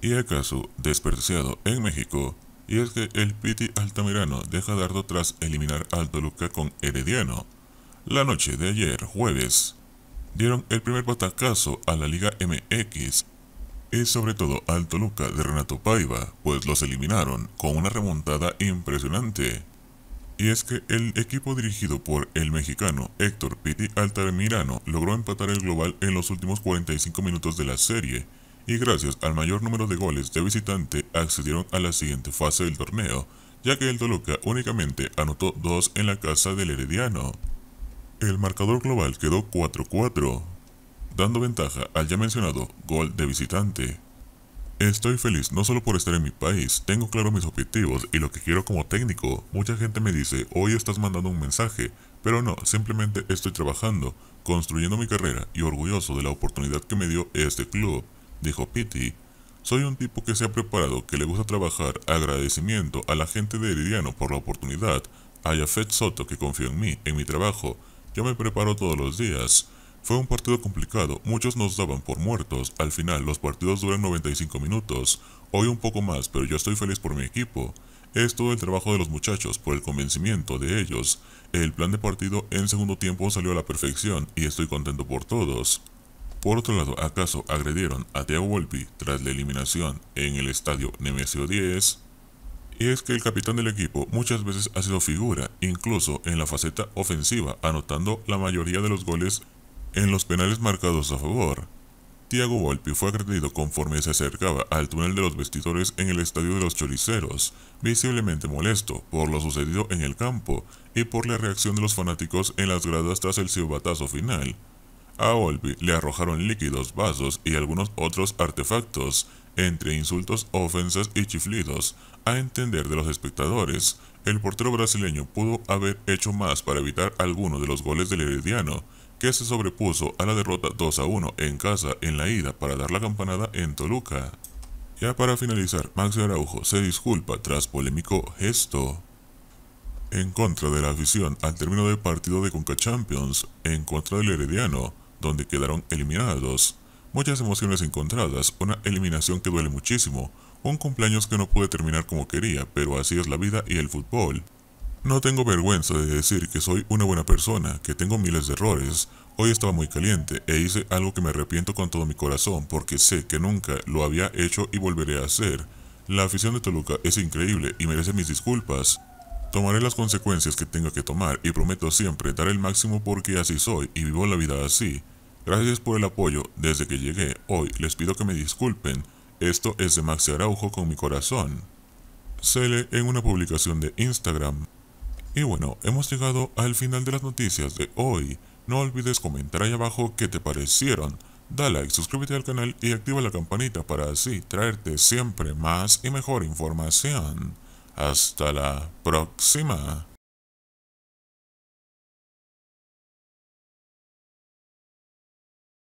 Y acaso desperdiciado en México, y es que el Piti Altamirano deja dardo tras eliminar al Toluca con Herediano. La noche de ayer, jueves, dieron el primer patacazo a la Liga MX y sobre todo al Toluca de Renato Paiva, pues los eliminaron con una remontada impresionante y es que el equipo dirigido por el mexicano Héctor Piti Altamirano logró empatar el global en los últimos 45 minutos de la serie, y gracias al mayor número de goles de visitante accedieron a la siguiente fase del torneo, ya que el Toluca únicamente anotó dos en la casa del Herediano. El marcador global quedó 4-4, dando ventaja al ya mencionado gol de visitante. Estoy feliz no solo por estar en mi país, tengo claro mis objetivos y lo que quiero como técnico. Mucha gente me dice, hoy estás mandando un mensaje, pero no, simplemente estoy trabajando, construyendo mi carrera y orgulloso de la oportunidad que me dio este club, dijo Pitti. Soy un tipo que se ha preparado, que le gusta trabajar, agradecimiento a la gente de Heridiano por la oportunidad, a Jafet Soto que confió en mí, en mi trabajo. Yo me preparo todos los días. Fue un partido complicado, muchos nos daban por muertos, al final los partidos duran 95 minutos, hoy un poco más, pero yo estoy feliz por mi equipo. Es todo el trabajo de los muchachos, por el convencimiento de ellos. El plan de partido en segundo tiempo salió a la perfección y estoy contento por todos. Por otro lado, ¿acaso agredieron a Thiago Volpi tras la eliminación en el estadio Nemesio 10? Y es que el capitán del equipo muchas veces ha sido figura, incluso en la faceta ofensiva, anotando la mayoría de los goles en los penales marcados a favor, Thiago Volpi fue agredido conforme se acercaba al túnel de los vestidores en el estadio de los Choriceros, visiblemente molesto por lo sucedido en el campo y por la reacción de los fanáticos en las gradas tras el silbatazo final. A Volpi le arrojaron líquidos, vasos y algunos otros artefactos entre insultos, ofensas y chiflidos, a entender de los espectadores, el portero brasileño pudo haber hecho más para evitar alguno de los goles del Herediano, que se sobrepuso a la derrota 2 a 1 en casa en la ida para dar la campanada en Toluca. Ya para finalizar, Max Araujo se disculpa tras polémico gesto. En contra de la afición al término del partido de Conca Champions, en contra del Herediano, donde quedaron eliminados muchas emociones encontradas, una eliminación que duele muchísimo, un cumpleaños que no pude terminar como quería, pero así es la vida y el fútbol. No tengo vergüenza de decir que soy una buena persona, que tengo miles de errores. Hoy estaba muy caliente e hice algo que me arrepiento con todo mi corazón porque sé que nunca lo había hecho y volveré a hacer. La afición de Toluca es increíble y merece mis disculpas. Tomaré las consecuencias que tenga que tomar y prometo siempre dar el máximo porque así soy y vivo la vida así. Gracias por el apoyo desde que llegué hoy, les pido que me disculpen, esto es de Maxi Araujo con mi corazón. Se lee en una publicación de Instagram. Y bueno, hemos llegado al final de las noticias de hoy. No olvides comentar ahí abajo qué te parecieron. Da like, suscríbete al canal y activa la campanita para así traerte siempre más y mejor información. Hasta la próxima.